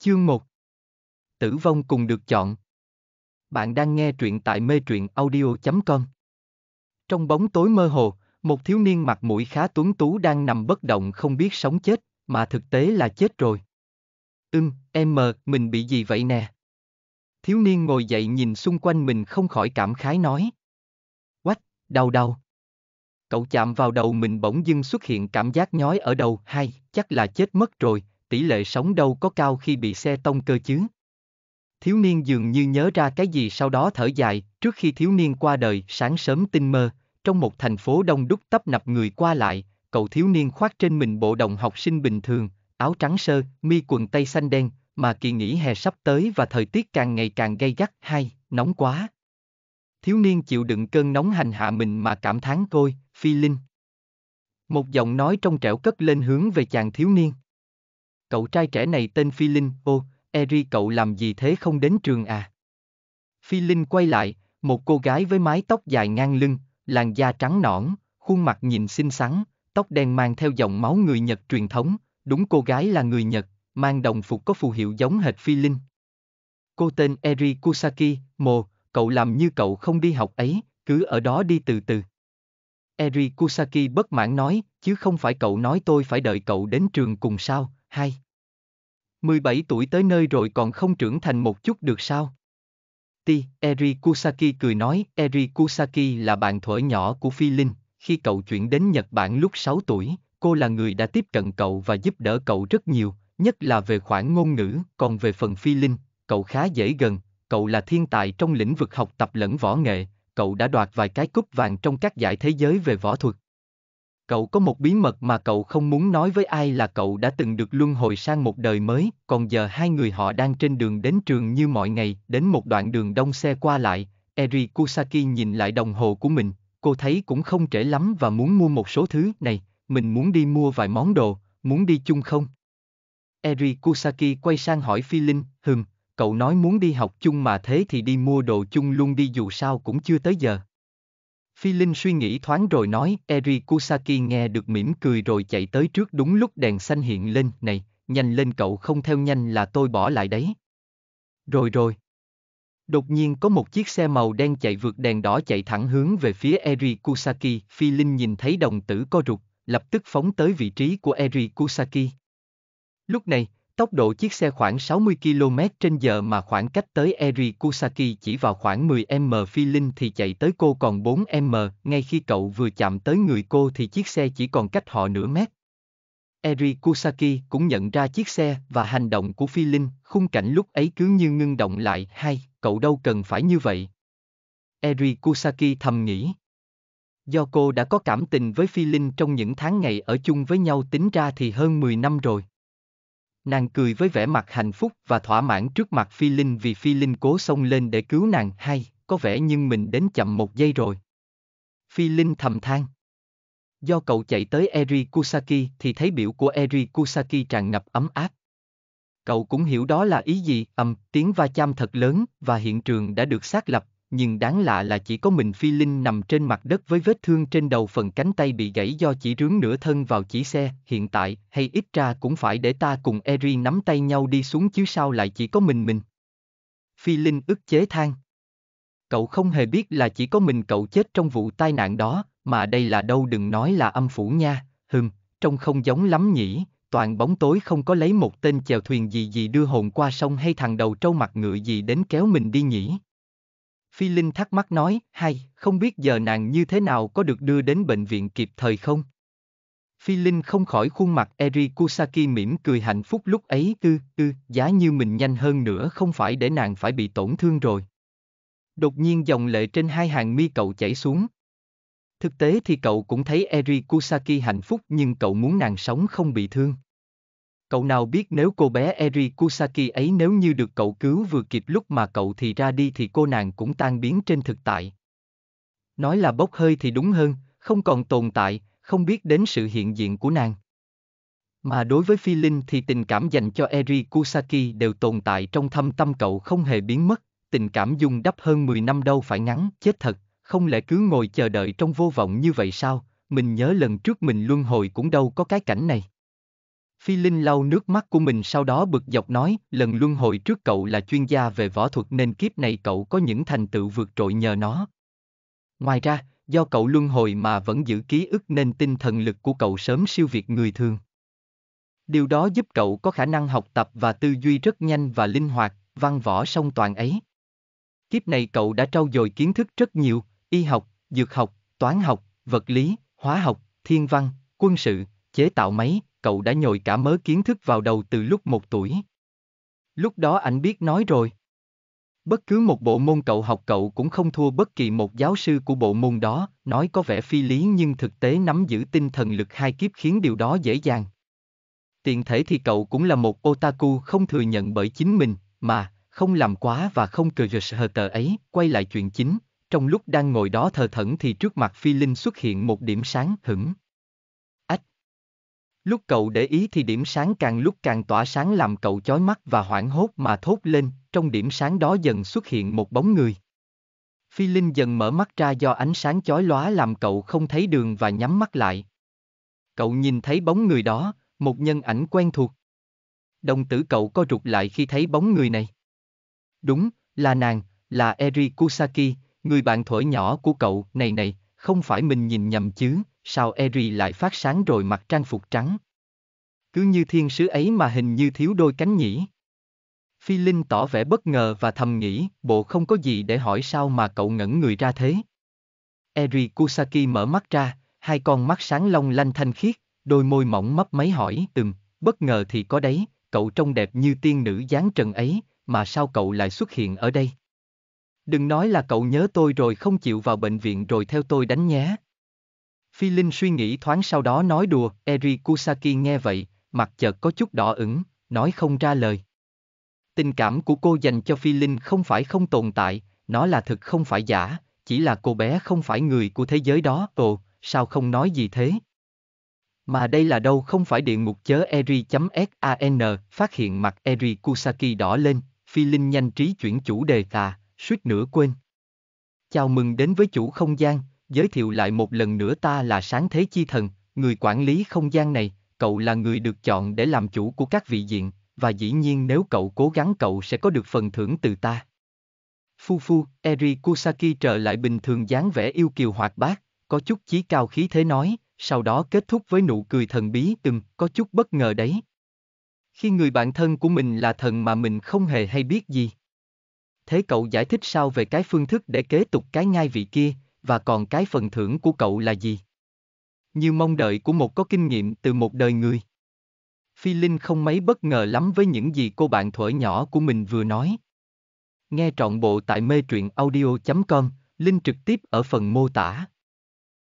Chương 1 Tử vong cùng được chọn Bạn đang nghe truyện tại mê truyện audio.com Trong bóng tối mơ hồ, một thiếu niên mặt mũi khá tuấn tú đang nằm bất động không biết sống chết, mà thực tế là chết rồi. Ưm, em mờ, mình bị gì vậy nè? Thiếu niên ngồi dậy nhìn xung quanh mình không khỏi cảm khái nói. Quách, đau đau. Cậu chạm vào đầu mình bỗng dưng xuất hiện cảm giác nhói ở đầu, hay, chắc là chết mất rồi, tỷ lệ sống đâu có cao khi bị xe tông cơ chứ. Thiếu niên dường như nhớ ra cái gì sau đó thở dài, trước khi thiếu niên qua đời sáng sớm tinh mơ, trong một thành phố đông đúc tấp nập người qua lại, cậu thiếu niên khoác trên mình bộ đồng học sinh bình thường, áo trắng sơ, mi quần tây xanh đen, mà kỳ nghỉ hè sắp tới và thời tiết càng ngày càng gay gắt hay, nóng quá. Thiếu niên chịu đựng cơn nóng hành hạ mình mà cảm thán thôi, phi linh. Một giọng nói trong trẻo cất lên hướng về chàng thiếu niên cậu trai trẻ này tên Phi Linh, ô, Eri cậu làm gì thế không đến trường à? Phi Linh quay lại, một cô gái với mái tóc dài ngang lưng, làn da trắng nõn, khuôn mặt nhìn xinh xắn, tóc đen mang theo dòng máu người Nhật truyền thống, đúng cô gái là người Nhật, mang đồng phục có phù hiệu giống hệt Phi Linh. Cô tên Eri Kusaki, mồ, cậu làm như cậu không đi học ấy, cứ ở đó đi từ từ. Eri Kusaki bất mãn nói, chứ không phải cậu nói tôi phải đợi cậu đến trường cùng sao, 2. 17 tuổi tới nơi rồi còn không trưởng thành một chút được sao? Ti, Eri Kusaki cười nói, Eri Kusaki là bạn thuở nhỏ của Phi Linh, khi cậu chuyển đến Nhật Bản lúc 6 tuổi, cô là người đã tiếp cận cậu và giúp đỡ cậu rất nhiều, nhất là về khoản ngôn ngữ, còn về phần Phi Linh, cậu khá dễ gần, cậu là thiên tài trong lĩnh vực học tập lẫn võ nghệ, cậu đã đoạt vài cái cúp vàng trong các giải thế giới về võ thuật, cậu có một bí mật mà cậu không muốn nói với ai là cậu đã từng được luân hồi sang một đời mới, còn giờ hai người họ đang trên đường đến trường như mọi ngày, đến một đoạn đường đông xe qua lại, Eri Kusaki nhìn lại đồng hồ của mình, cô thấy cũng không trễ lắm và muốn mua một số thứ này, mình muốn đi mua vài món đồ, muốn đi chung không? Eri Kusaki quay sang hỏi Phi Linh, hừm, cậu nói muốn đi học chung mà thế thì đi mua đồ chung luôn đi dù sao cũng chưa tới giờ. Phi Linh suy nghĩ thoáng rồi nói, Eri Kusaki nghe được mỉm cười rồi chạy tới trước đúng lúc đèn xanh hiện lên, này, nhanh lên cậu không theo nhanh là tôi bỏ lại đấy. Rồi rồi. Đột nhiên có một chiếc xe màu đen chạy vượt đèn đỏ chạy thẳng hướng về phía Eri Kusaki, Phi Linh nhìn thấy đồng tử co rụt, lập tức phóng tới vị trí của Eri Kusaki. Lúc này, Tốc độ chiếc xe khoảng 60 km trên giờ mà khoảng cách tới Eri Kusaki chỉ vào khoảng 10m phi linh thì chạy tới cô còn 4m, ngay khi cậu vừa chạm tới người cô thì chiếc xe chỉ còn cách họ nửa mét. Eri Kusaki cũng nhận ra chiếc xe và hành động của phi linh, khung cảnh lúc ấy cứ như ngưng động lại, hay, cậu đâu cần phải như vậy. Eri Kusaki thầm nghĩ. Do cô đã có cảm tình với phi linh trong những tháng ngày ở chung với nhau tính ra thì hơn 10 năm rồi nàng cười với vẻ mặt hạnh phúc và thỏa mãn trước mặt Phi Linh vì Phi Linh cố xông lên để cứu nàng hay, có vẻ như mình đến chậm một giây rồi. Phi Linh thầm than. Do cậu chạy tới Eri Kusaki thì thấy biểu của Eri Kusaki tràn ngập ấm áp. Cậu cũng hiểu đó là ý gì, ầm, tiếng va chạm thật lớn và hiện trường đã được xác lập, nhưng đáng lạ là chỉ có mình Phi Linh nằm trên mặt đất với vết thương trên đầu phần cánh tay bị gãy do chỉ rướng nửa thân vào chỉ xe, hiện tại, hay ít ra cũng phải để ta cùng Eri nắm tay nhau đi xuống chứ sao lại chỉ có mình mình. Phi Linh ức chế than. Cậu không hề biết là chỉ có mình cậu chết trong vụ tai nạn đó, mà đây là đâu đừng nói là âm phủ nha, hừm, trông không giống lắm nhỉ, toàn bóng tối không có lấy một tên chèo thuyền gì gì đưa hồn qua sông hay thằng đầu trâu mặt ngựa gì đến kéo mình đi nhỉ. Phi Linh thắc mắc nói, hay, không biết giờ nàng như thế nào có được đưa đến bệnh viện kịp thời không? Phi Linh không khỏi khuôn mặt Eri Kusaki mỉm cười hạnh phúc lúc ấy ư, ư, giá như mình nhanh hơn nữa không phải để nàng phải bị tổn thương rồi. Đột nhiên dòng lệ trên hai hàng mi cậu chảy xuống. Thực tế thì cậu cũng thấy Eri Kusaki hạnh phúc nhưng cậu muốn nàng sống không bị thương. Cậu nào biết nếu cô bé Eri Kusaki ấy nếu như được cậu cứu vừa kịp lúc mà cậu thì ra đi thì cô nàng cũng tan biến trên thực tại. Nói là bốc hơi thì đúng hơn, không còn tồn tại, không biết đến sự hiện diện của nàng. Mà đối với Phi Linh thì tình cảm dành cho Eri Kusaki đều tồn tại trong thâm tâm cậu không hề biến mất, tình cảm dung đắp hơn 10 năm đâu phải ngắn, chết thật, không lẽ cứ ngồi chờ đợi trong vô vọng như vậy sao, mình nhớ lần trước mình luân hồi cũng đâu có cái cảnh này. Phi Linh lau nước mắt của mình sau đó bực dọc nói, lần luân hồi trước cậu là chuyên gia về võ thuật nên kiếp này cậu có những thành tựu vượt trội nhờ nó. Ngoài ra, do cậu luân hồi mà vẫn giữ ký ức nên tinh thần lực của cậu sớm siêu việt người thường. Điều đó giúp cậu có khả năng học tập và tư duy rất nhanh và linh hoạt, văn võ song toàn ấy. Kiếp này cậu đã trau dồi kiến thức rất nhiều, y học, dược học, toán học, vật lý, hóa học, thiên văn, quân sự, chế tạo máy, cậu đã nhồi cả mớ kiến thức vào đầu từ lúc một tuổi. Lúc đó anh biết nói rồi. Bất cứ một bộ môn cậu học cậu cũng không thua bất kỳ một giáo sư của bộ môn đó, nói có vẻ phi lý nhưng thực tế nắm giữ tinh thần lực hai kiếp khiến điều đó dễ dàng. Tiện thể thì cậu cũng là một otaku không thừa nhận bởi chính mình, mà, không làm quá và không cười cờ hờ tờ ấy, quay lại chuyện chính, trong lúc đang ngồi đó thờ thẫn thì trước mặt phi linh xuất hiện một điểm sáng hửng. Lúc cậu để ý thì điểm sáng càng lúc càng tỏa sáng làm cậu chói mắt và hoảng hốt mà thốt lên, trong điểm sáng đó dần xuất hiện một bóng người. Phi Linh dần mở mắt ra do ánh sáng chói lóa làm cậu không thấy đường và nhắm mắt lại. Cậu nhìn thấy bóng người đó, một nhân ảnh quen thuộc. Đồng tử cậu co rụt lại khi thấy bóng người này. Đúng, là nàng, là Eri Kusaki, người bạn thuở nhỏ của cậu, này này, không phải mình nhìn nhầm chứ, sao Eri lại phát sáng rồi mặc trang phục trắng. Cứ như thiên sứ ấy mà hình như thiếu đôi cánh nhỉ. Phi Linh tỏ vẻ bất ngờ và thầm nghĩ, bộ không có gì để hỏi sao mà cậu ngẩn người ra thế. Eri Kusaki mở mắt ra, hai con mắt sáng long lanh thanh khiết, đôi môi mỏng mấp máy hỏi, từng, bất ngờ thì có đấy, cậu trông đẹp như tiên nữ giáng trần ấy, mà sao cậu lại xuất hiện ở đây? Đừng nói là cậu nhớ tôi rồi không chịu vào bệnh viện rồi theo tôi đánh nhé. Phi Linh suy nghĩ thoáng sau đó nói đùa, Eri Kusaki nghe vậy, mặt chợt có chút đỏ ửng, nói không ra lời. Tình cảm của cô dành cho Phi Linh không phải không tồn tại, nó là thực không phải giả, chỉ là cô bé không phải người của thế giới đó, ồ, sao không nói gì thế? Mà đây là đâu không phải địa ngục chớ Eri.san, phát hiện mặt Eri Kusaki đỏ lên, Phi Linh nhanh trí chuyển chủ đề tà, suýt nửa quên. Chào mừng đến với chủ không gian, giới thiệu lại một lần nữa ta là sáng thế chi thần, người quản lý không gian này, cậu là người được chọn để làm chủ của các vị diện, và dĩ nhiên nếu cậu cố gắng cậu sẽ có được phần thưởng từ ta. Phu phu, Eri Kusaki trở lại bình thường dáng vẻ yêu kiều hoạt bát, có chút chí cao khí thế nói, sau đó kết thúc với nụ cười thần bí từng, có chút bất ngờ đấy. Khi người bạn thân của mình là thần mà mình không hề hay biết gì. Thế cậu giải thích sao về cái phương thức để kế tục cái ngai vị kia, và còn cái phần thưởng của cậu là gì? Như mong đợi của một có kinh nghiệm từ một đời người. Phi Linh không mấy bất ngờ lắm với những gì cô bạn thuở nhỏ của mình vừa nói. Nghe trọn bộ tại mê truyện audio.com, link trực tiếp ở phần mô tả.